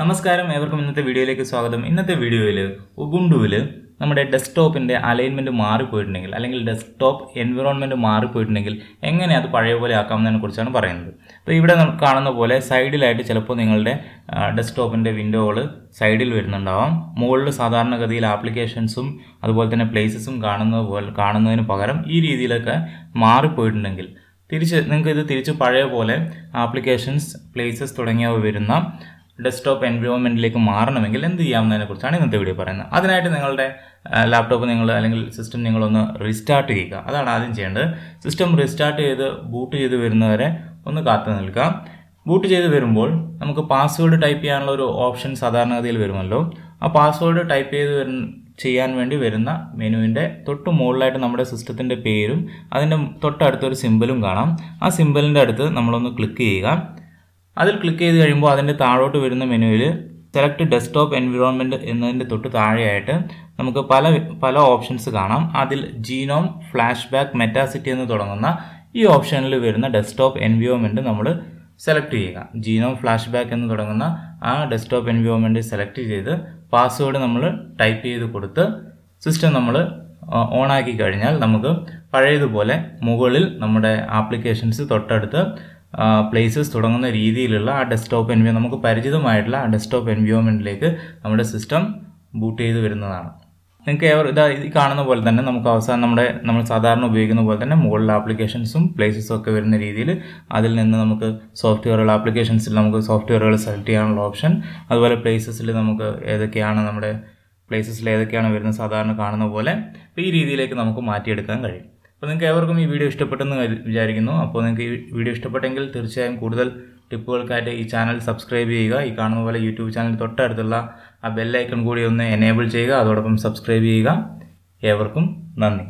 നമസ്കാരം ഏവർക്കും ഇന്നത്തെ വീഡിയോയിലേക്ക് സ്വാഗതം ഇന്നത്തെ വീഡിയോയിൽ ഉബുണ്ടുവിൽ നമ്മുടെ ഡെസ്ക്ടോപ്പിൻ്റെ അലൈൻമെൻറ്റ് മാറിപ്പോയിട്ടുണ്ടെങ്കിൽ അല്ലെങ്കിൽ ഡെസ്ക്ടോപ്പ് എൻവിറോൺമെൻറ്റ് മാറിപ്പോയിട്ടുണ്ടെങ്കിൽ എങ്ങനെ അത് പഴയ പോലെ ആക്കാമെന്നതിനെ കുറിച്ചാണ് പറയുന്നത് അപ്പോൾ ഇവിടെ കാണുന്ന പോലെ സൈഡിലായിട്ട് ചിലപ്പോൾ നിങ്ങളുടെ ഡെസ്ക്ടോപ്പിൻ്റെ വിൻഡോകൾ സൈഡിൽ വരുന്നുണ്ടാവാം മുകളിൽ സാധാരണഗതിയിൽ ആപ്ലിക്കേഷൻസും അതുപോലെ തന്നെ പ്ലേസസും കാണുന്നത് പോലെ കാണുന്നതിന് പകരം ഈ രീതിയിലൊക്കെ മാറിപ്പോയിട്ടുണ്ടെങ്കിൽ തിരിച്ച് നിങ്ങൾക്ക് ഇത് തിരിച്ച് പഴയ പോലെ ആപ്ലിക്കേഷൻസ് പ്ലേസസ് തുടങ്ങിയവ വരുന്ന ഡെസ്ക്ടോപ്പ് എൻവയോൺമെൻറ്റിലേക്ക് മാറണമെങ്കിൽ എന്ത് ചെയ്യാമെന്നതിനെ കുറിച്ചാണ് ഇന്നത്തെ വീഡിയോ പറയുന്നത് അതിനായിട്ട് നിങ്ങളുടെ ലാപ്ടോപ്പ് നിങ്ങൾ അല്ലെങ്കിൽ സിസ്റ്റം നിങ്ങളൊന്ന് റീസ്റ്റാർട്ട് ചെയ്യുക അതാണ് ആദ്യം ചെയ്യേണ്ടത് സിസ്റ്റം റീസ്റ്റാർട്ട് ചെയ്ത് ബൂട്ട് ചെയ്ത് വരുന്നവരെ ഒന്ന് കാത്തു നിൽക്കുക ബൂട്ട് ചെയ്ത് വരുമ്പോൾ നമുക്ക് പാസ്വേഡ് ടൈപ്പ് ചെയ്യാനുള്ള ഒരു ഓപ്ഷൻ സാധാരണഗതിയിൽ വരുമല്ലോ ആ പാസ്വേഡ് ടൈപ്പ് ചെയ്ത് ചെയ്യാൻ വേണ്ടി വരുന്ന മെനുവിൻ്റെ തൊട്ട് മുകളിലായിട്ട് നമ്മുടെ സിസ്റ്റത്തിൻ്റെ പേരും അതിൻ്റെ തൊട്ടടുത്തൊരു സിമ്പിളും കാണാം ആ സിമ്പിളിൻ്റെ അടുത്ത് നമ്മളൊന്ന് ക്ലിക്ക് ചെയ്യുക അതിൽ ക്ലിക്ക് ചെയ്ത് കഴിയുമ്പോൾ അതിൻ്റെ താഴോട്ട് വരുന്ന മെനുവിൽ സെലക്ട് ഡെസ്ക്ടോപ്പ് എൻവിറോൺമെൻറ്റ് എന്നതിൻ്റെ തൊട്ട് താഴെയായിട്ട് നമുക്ക് പല പല ഓപ്ഷൻസ് കാണാം അതിൽ ജീനോം ഫ്ലാഷ് ബാക്ക് മെറ്റാസിറ്റി എന്ന് തുടങ്ങുന്ന ഈ ഓപ്ഷനിൽ വരുന്ന ഡെസ്ക്ടോപ്പ് എൻവിയോൺമെൻറ്റ് നമ്മൾ സെലക്ട് ചെയ്യുക ജീനോം ഫ്ലാഷ് ബാക്ക് എന്ന് തുടങ്ങുന്ന ആ ഡെസ്ക്ടോപ്പ് എൻവിയോൺമെൻറ്റ് സെലക്ട് ചെയ്ത് പാസ്വേഡ് നമ്മൾ ടൈപ്പ് ചെയ്ത് കൊടുത്ത് സിസ്റ്റം നമ്മൾ ഓൺ ആക്കി കഴിഞ്ഞാൽ നമുക്ക് പഴയതുപോലെ മുകളിൽ നമ്മുടെ ആപ്ലിക്കേഷൻസ് തൊട്ടടുത്ത് പ്ലേസസ് തുടങ്ങുന്ന രീതിയിലുള്ള ആ ഡെസ്ക്ടോപ്പ് എൻവിയോ നമുക്ക് പരിചിതമായിട്ടുള്ള ആ ഡെസ്ക്ടോപ്പ് എൻവിയോമെൻറ്റിലേക്ക് നമ്മുടെ സിസ്റ്റം ബൂട്ട് ചെയ്ത് വരുന്നതാണ് നിങ്ങൾക്ക് ഇതാ ഈ കാണുന്ന പോലെ തന്നെ നമുക്ക് അവസാനം നമ്മുടെ നമ്മൾ സാധാരണ ഉപയോഗിക്കുന്ന പോലെ തന്നെ മുകളിൽ ആപ്ലിക്കേഷൻസും പ്ലേസസും ഒക്കെ വരുന്ന രീതിയിൽ അതിൽ നിന്ന് നമുക്ക് സോഫ്റ്റ്വെയറുകൾ ആപ്ലിക്കേഷൻസിൽ നമുക്ക് സോഫ്റ്റ്വെയറുകൾ സെലക്ട് ചെയ്യാനുള്ള ഓപ്ഷൻ അതുപോലെ പ്ലേസസിൽ നമുക്ക് ഏതൊക്കെയാണ് നമ്മുടെ പ്ലേസസിൽ ഏതൊക്കെയാണ് വരുന്നത് സാധാരണ കാണുന്ന പോലെ ഈ രീതിയിലേക്ക് നമുക്ക് മാറ്റിയെടുക്കാൻ കഴിയും അപ്പോൾ നിങ്ങൾക്ക് ഏവർക്കും ഈ വീഡിയോ ഇഷ്ടപ്പെട്ടെന്ന് വിചാരിക്കുന്നു അപ്പോൾ നിങ്ങൾക്ക് ഈ വീഡിയോ ഇഷ്ടപ്പെട്ടെങ്കിൽ തീർച്ചയായും കൂടുതൽ ടിപ്പുകൾക്കായിട്ട് ഈ ചാനൽ സബ്സ്ക്രൈബ് ചെയ്യുക ഈ കാണുന്ന പോലെ യൂട്യൂബ് ചാനൽ തൊട്ടടുത്തുള്ള ആ ബെല്ലൈക്കൺ കൂടി ഒന്ന് എനേബിൾ ചെയ്യുക അതോടൊപ്പം സബ്സ്ക്രൈബ് ചെയ്യുക ഏവർക്കും നന്ദി